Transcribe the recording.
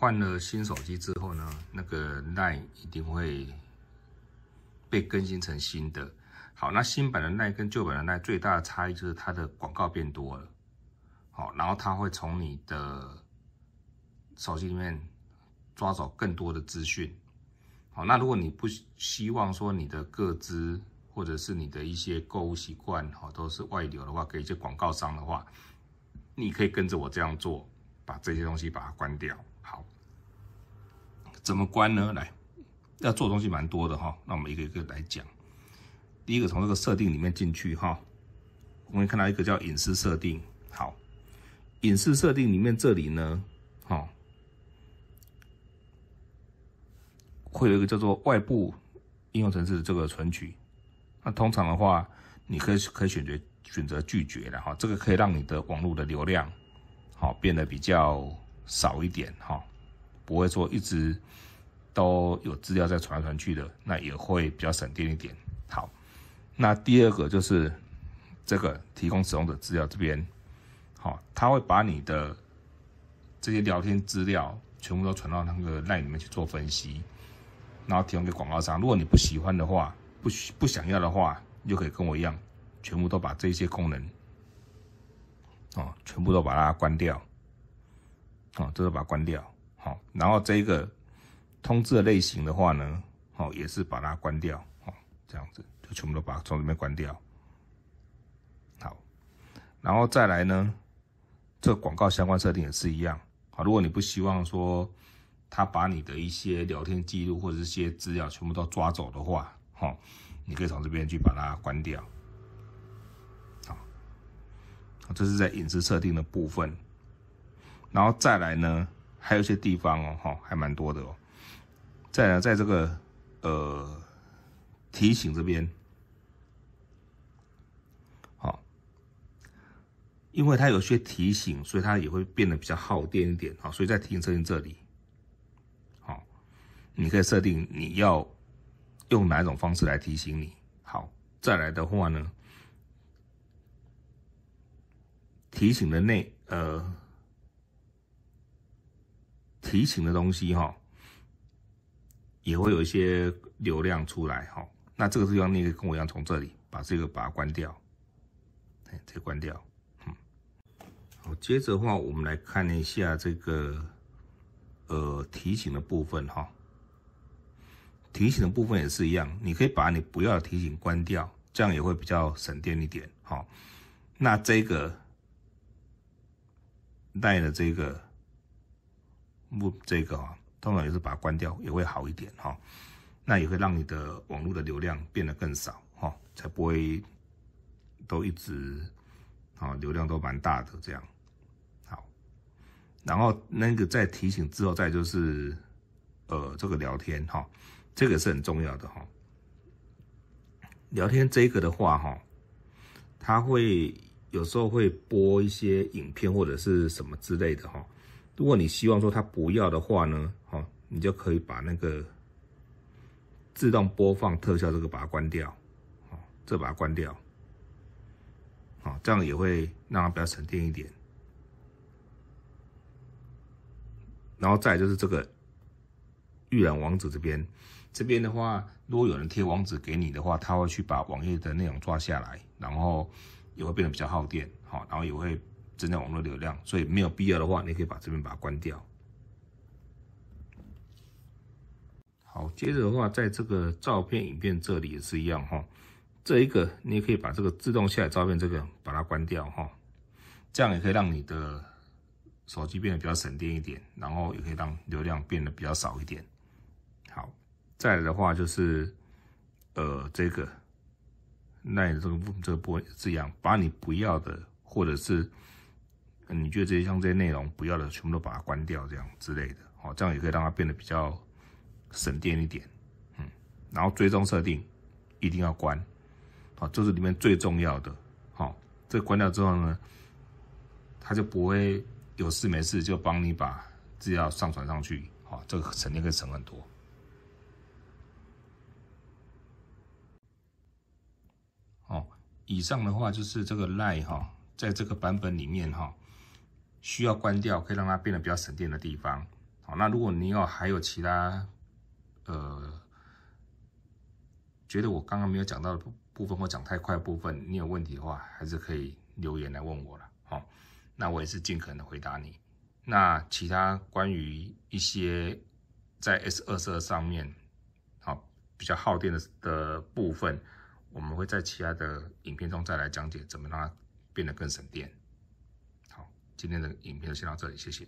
换了新手机之后呢，那个 Line 一定会被更新成新的。好，那新版的 Line 跟旧版的 Line 最大的差异就是它的广告变多了。好，然后它会从你的手机里面抓走更多的资讯。好，那如果你不希望说你的个资或者是你的一些购物习惯，好，都是外流的话，给一些广告商的话，你可以跟着我这样做。把这些东西把它关掉，好，怎么关呢？来，要做东西蛮多的哈，那我们一个一个来讲。第一个从这个设定里面进去哈，我们看到一个叫隐私设定，好，隐私设定里面这里呢，哈，会有一个叫做外部应用程式这个存取，那通常的话，你可以可以选择选择拒绝的哈，这个可以让你的网络的流量。好，变得比较少一点哈，不会说一直都有资料在传来传去的，那也会比较省电一点。好，那第二个就是这个提供使用者资料这边，好，他会把你的这些聊天资料全部都传到那个 line 里面去做分析，然后提供给广告商。如果你不喜欢的话，不不想要的话，就可以跟我一样，全部都把这些功能。哦，全部都把它关掉，哦，都是把它关掉，好，然后这个通知的类型的话呢，好，也是把它关掉，哦，这样子就全部都把从里面关掉，好，然后再来呢，这广告相关设定也是一样，好，如果你不希望说他把你的一些聊天记录或者一些资料全部都抓走的话，哦，你可以从这边去把它关掉。这是在隐私设定的部分，然后再来呢，还有一些地方哦，哈，还蛮多的哦。再来，在这个呃提醒这边，好，因为它有些提醒，所以它也会变得比较耗电一点，啊。所以在提醒设定这里，好，你可以设定你要用哪一种方式来提醒你。好，再来的话呢？提醒的内呃，提醒的东西哈，也会有一些流量出来哈。那这个地方你可以跟我一样，从这里把这个把它关掉，哎，再关掉。嗯，好，接着的话，我们来看一下这个呃提醒的部分哈。提醒的部分也是一样，你可以把你不要的提醒关掉，这样也会比较省电一点哈。那这个。带的这个，目这个啊，通常也是把它关掉，也会好一点哈。那也会让你的网络的流量变得更少哈，才不会都一直啊流量都蛮大的这样。好，然后那个在提醒之后，再就是呃这个聊天哈，这个是很重要的哈。聊天这个的话哈，它会。有时候会播一些影片或者是什么之类的哈。如果你希望说他不要的话呢，哈，你就可以把那个自动播放特效这个把它关掉，哦，这把它关掉，哦，这样也会让它比较省电一点。然后再就是这个预览网址这边，这边的话，如果有人贴网址给你的话，他会去把网页的内容抓下来，然后。也会变得比较耗电，好，然后也会增加网络流量，所以没有必要的话，你可以把这边把它关掉。好，接着的话，在这个照片、影片这里也是一样哈，这一个你也可以把这个自动下载照片这个把它关掉哈，这样也可以让你的手机变得比较省电一点，然后也可以让流量变得比较少一点。好，再来的话就是呃这个。那这个这个不这样，把你不要的，或者是你觉得这些像这些内容不要的，全部都把它关掉，这样之类的，好，这样也可以让它变得比较省电一点，嗯，然后追踪设定一定要关，好，这是里面最重要的，好，这关掉之后呢，它就不会有事没事就帮你把资料上传上去，好，这个省电可以省很多。以上的话就是这个赖哈，在这个版本里面哈，需要关掉，可以让它变得比较省电的地方。好，那如果你有还有其他呃，觉得我刚刚没有讲到的部部分或讲太快部分，你有问题的话，还是可以留言来问我了。好，那我也是尽可能回答你。那其他关于一些在 S 二十二上面好比较耗电的的部分。我们会在其他的影片中再来讲解，怎么让它变得更省电。好，今天的影片就先到这里，谢谢。